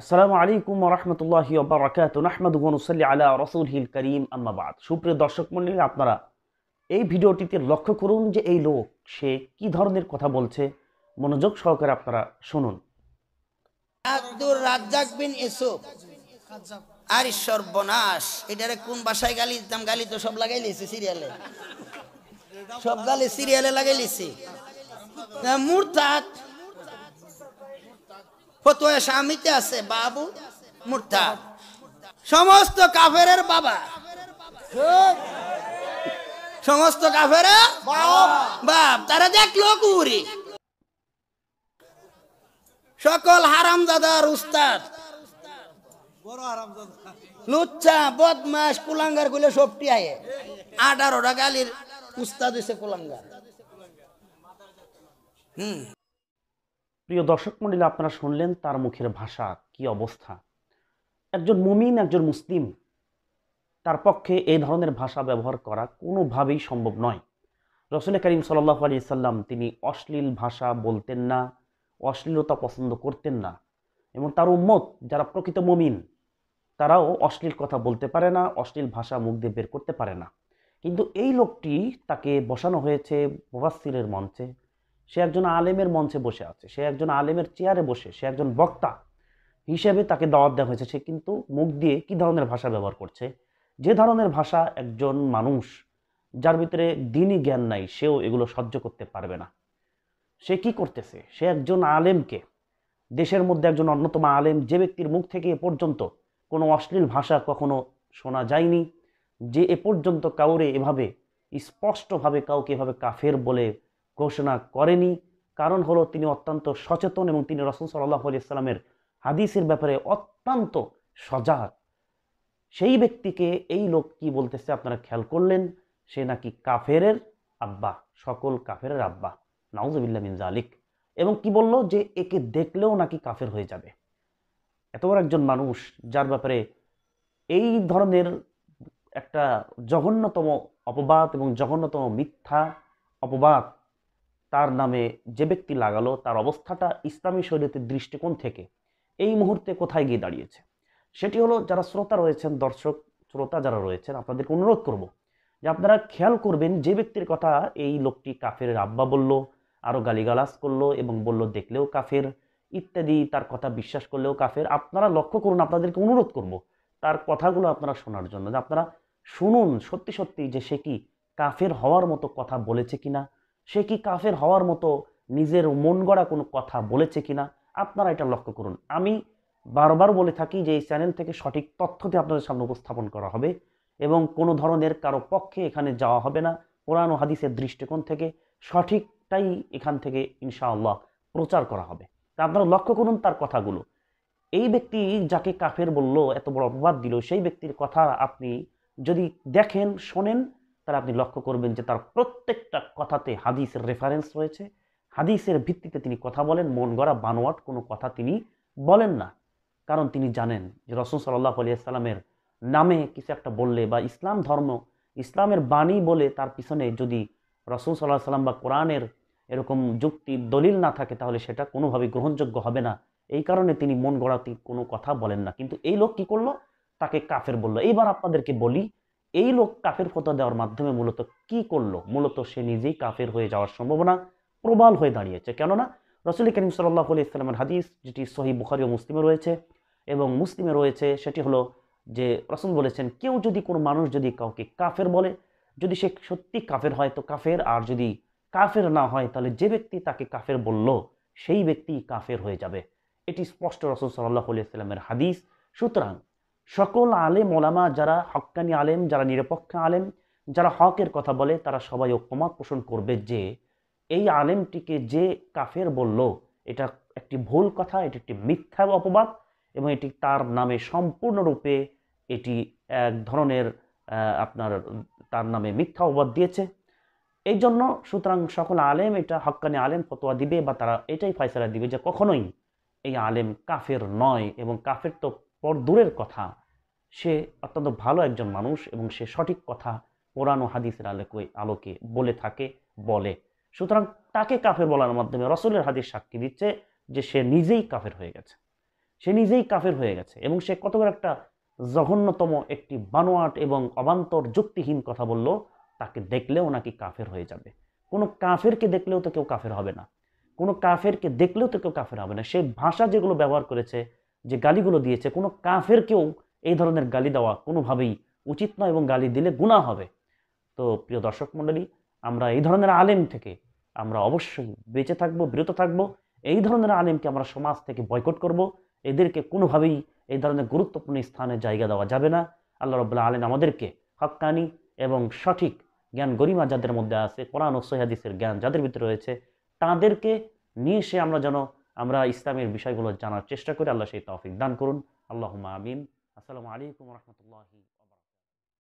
আসসালামু আলাইকুম রহমতুল্লাহ বারাকাত নাহমদ গুনসল্লি আলা রসুল হিল করিম আম্মাবাদ সুপ্রিয় দর্শক মন্ডলী আপনারা এই ভিডিওটিতে লক্ষ্য করুন যে এই লোক সে কি ধরনের কথা বলছে মনোযোগ সহকারে আপনারা শুনুন আব্দুর রাজ্জাক বিন ইসুফ আর সর্বনাশ এটারে কোন ভাষায় গালি দিতাম গালি তো সব লাগাই লিছি সিরিয়ালে সব গালি সিরিয়ালে লাগাই লিছি মুরতাদ ফতোয়া স্বামীতে আছে বাবু মুর্তা সমস্ত কাফের বাবা হ্যাঁ। সমস্ত কাফের বাপ তারা দেখলো কুড়ি সকল দাদার উস্তাদ লুচ্চা বদমাস কুলাঙ্গার গুলো সবটি আয়ে আঠারোটা গালির উস্তাদ হয়েছে কুলাঙ্গার হুম প্রিয় দর্শক মন্ডলী আপনারা শুনলেন তার মুখের ভাষা কি অবস্থা একজন মুমিন একজন মুসলিম তার পক্ষে এই ধরনের ভাষা ব্যবহার করা কোনোভাবেই সম্ভব নয় রসুল করিম সাল্লাহ আলি সাল্লাম তিনি অশ্লীল ভাষা বলতেন না অশ্লীলতা পছন্দ করতেন না এবং তার উম্মত যারা প্রকৃত মমিন তারাও অশ্লীল কথা বলতে পারে না অশ্লীল ভাষা মুখ দিয়ে বের করতে পারে না কিন্তু এই লোকটি তাকে বসানো হয়েছে মুবাসিরের মঞ্চে সে একজন আলেমের মঞ্চে বসে আছে সে একজন আলেমের চেয়ারে বসে সে একজন বক্তা হিসেবে তাকে দাওয়াত দেওয়া হয়েছে সে কিন্তু মুখ দিয়ে কি ধরনের ভাষা ব্যবহার করছে যে ধরনের ভাষা একজন মানুষ যার ভিতরে দিনই জ্ঞান নাই সেও এগুলো সহ্য করতে পারবে না সে কি করতেছে সে একজন আলেমকে দেশের মধ্যে একজন অন্যতম আলেম যে ব্যক্তির মুখ থেকে এ পর্যন্ত কোনো অশ্লীল ভাষা কখনো শোনা যায়নি যে এ পর্যন্ত কাউরে এভাবে স্পষ্টভাবে কাউকে এভাবে কাফের বলে ঘোষণা করেনি কারণ হলো তিনি অত্যন্ত সচেতন এবং তিনি রসুল সাল্লাহ আলি ইসলামের হাদিসের ব্যাপারে অত্যন্ত সজাগ সেই ব্যক্তিকে এই লোক কি বলতেছে আপনারা খেয়াল করলেন সে নাকি কাফেরের আব্বা সকল কাফেরের আব্বা নাউজবিল্লা মিন জালিক এবং কি বলল যে একে দেখলেও নাকি কাফের হয়ে যাবে এত বড় একজন মানুষ যার ব্যাপারে এই ধরনের একটা জঘন্যতম অপবাদ এবং জঘন্যতম মিথ্যা অপবাদ তার নামে যে ব্যক্তি লাগালো তার অবস্থাটা ইসলামী শরীয়তের দৃষ্টিকোণ থেকে এই মুহূর্তে কোথায় গিয়ে দাঁড়িয়েছে সেটি হলো যারা শ্রোতা রয়েছেন দর্শক শ্রোতা যারা রয়েছেন আপনাদেরকে অনুরোধ করব যে আপনারা খেয়াল করবেন যে ব্যক্তির কথা এই লোকটি কাফের আব্বা বলল আরও গালিগালাজ করলো এবং বলল দেখলেও কাফের ইত্যাদি তার কথা বিশ্বাস করলেও কাফের আপনারা লক্ষ্য করুন আপনাদেরকে অনুরোধ করব তার কথাগুলো আপনারা শোনার জন্য যে আপনারা শুনুন সত্যি সত্যি যে সে কি কাফের হওয়ার মতো কথা বলেছে কিনা সে কি কাফের হওয়ার মতো নিজের মন গড়া কোনো কথা বলেছে কিনা আপনারা এটা লক্ষ্য করুন আমি বারবার বলে থাকি যে এই চ্যানেল থেকে সঠিক তথ্যটি আপনাদের সামনে উপস্থাপন করা হবে এবং কোনো ধরনের কারো পক্ষে এখানে যাওয়া হবে না কোরআন ও হাদিসের দৃষ্টিকোণ থেকে সঠিকটাই এখান থেকে ইনশাআল্লাহ প্রচার করা হবে তা আপনারা লক্ষ্য করুন তার কথাগুলো এই ব্যক্তি যাকে কাফের বলল এত বড় অপবাদ দিল সেই ব্যক্তির কথা আপনি যদি দেখেন শোনেন তাহলে আপনি লক্ষ্য করবেন যে তার প্রত্যেকটা কথাতে হাদিসের রেফারেন্স রয়েছে হাদিসের ভিত্তিতে তিনি কথা বলেন মন গড়া বানোয়াট কোনো কথা তিনি বলেন না কারণ তিনি জানেন যে রসুল সাল্লাহ আলিয়াল্লামের নামে কিছু একটা বললে বা ইসলাম ধর্ম ইসলামের বাণী বলে তার পিছনে যদি রসুল সাল্লাহ সাল্লাম বা কোরআনের এরকম যুক্তি দলিল না থাকে তাহলে সেটা কোনোভাবে গ্রহণযোগ্য হবে না এই কারণে তিনি মন গড়াতে কোনো কথা বলেন না কিন্তু এই লোক কি করলো তাকে কাফের বলল এইবার আপনাদেরকে বলি এই লোক কাফের ফতোয়া দেওয়ার মাধ্যমে মূলত কি করলো মূলত সে নিজেই কাফের হয়ে যাওয়ার সম্ভাবনা প্রবাল হয়ে দাঁড়িয়েছে কেননা রসুল করিম সাল্লাহ আলি ইসলামের হাদিস যেটি সহি বুখারি ও মুসলিমে রয়েছে এবং মুসলিমে রয়েছে সেটি হলো যে রসুল বলেছেন কেউ যদি কোনো মানুষ যদি কাউকে কাফের বলে যদি সে সত্যি কাফের হয় তো কাফের আর যদি কাফের না হয় তাহলে যে ব্যক্তি তাকে কাফের বলল সেই ব্যক্তি কাফের হয়ে যাবে এটি স্পষ্ট রসুল সাল্লাহ আলি ইসলামের হাদিস সুতরাং সকল আলেম ওলামা যারা হকানি আলেম যারা নিরপেক্ষ আলেম যারা হকের কথা বলে তারা সবাই ওকমা পোষণ করবে যে এই আলেমটিকে যে কাফের বলল এটা একটি ভুল কথা এটি একটি মিথ্যা অপবাদ এবং এটি তার নামে সম্পূর্ণরূপে এটি এক ধরনের আপনার তার নামে মিথ্যা অপবাদ দিয়েছে এই জন্য সুতরাং সকল আলেম এটা হকানি আলেম ফতোয়া দিবে বা তারা এটাই ফাইসলা দিবে যে কখনোই এই আলেম কাফের নয় এবং কাফের তো পর দূরের কথা সে অত্যন্ত ভালো একজন মানুষ এবং সে সঠিক কথা কোরআন ও হাদিসের আলোকে আলোকে বলে থাকে বলে সুতরাং তাকে কাফের বলার মাধ্যমে রসুলের হাদিস সাক্ষী দিচ্ছে যে সে নিজেই কাফের হয়ে গেছে সে নিজেই কাফের হয়ে গেছে এবং সে কত একটা জঘন্যতম একটি বানোয়াট এবং অবান্তর যুক্তিহীন কথা বলল তাকে দেখলেও নাকি কাফের হয়ে যাবে কোনো কাফেরকে দেখলেও তো কেউ কাফের হবে না কোনো কাফেরকে দেখলেও তো কেউ কাফের হবে না সে ভাষা যেগুলো ব্যবহার করেছে যে গালিগুলো দিয়েছে কোনো কেউ এই ধরনের গালি দেওয়া কোনোভাবেই উচিত নয় এবং গালি দিলে গুণা হবে তো প্রিয় দর্শক মণ্ডলী আমরা এই ধরনের আলেম থেকে আমরা অবশ্যই বেঁচে থাকব বিরত থাকব এই ধরনের আলেমকে আমরা সমাজ থেকে বয়কট করব এদেরকে কোনোভাবেই এই ধরনের গুরুত্বপূর্ণ স্থানে জায়গা দেওয়া যাবে না আল্লাহ রবাহ আলেম আমাদেরকে হকানি এবং সঠিক জ্ঞান গরিমা যাদের মধ্যে আছে কোরআন ও সৈহাদিসের জ্ঞান যাদের ভিতরে রয়েছে তাদেরকে নিয়ে সে আমরা যেন আমরা ইসলামের বিষয়গুলো জানার চেষ্টা করি আল্লাহ সেই তফিক দান করুন আল্লাহ আমিন আসসালামু আলাইকুম রহমতুল্লাহ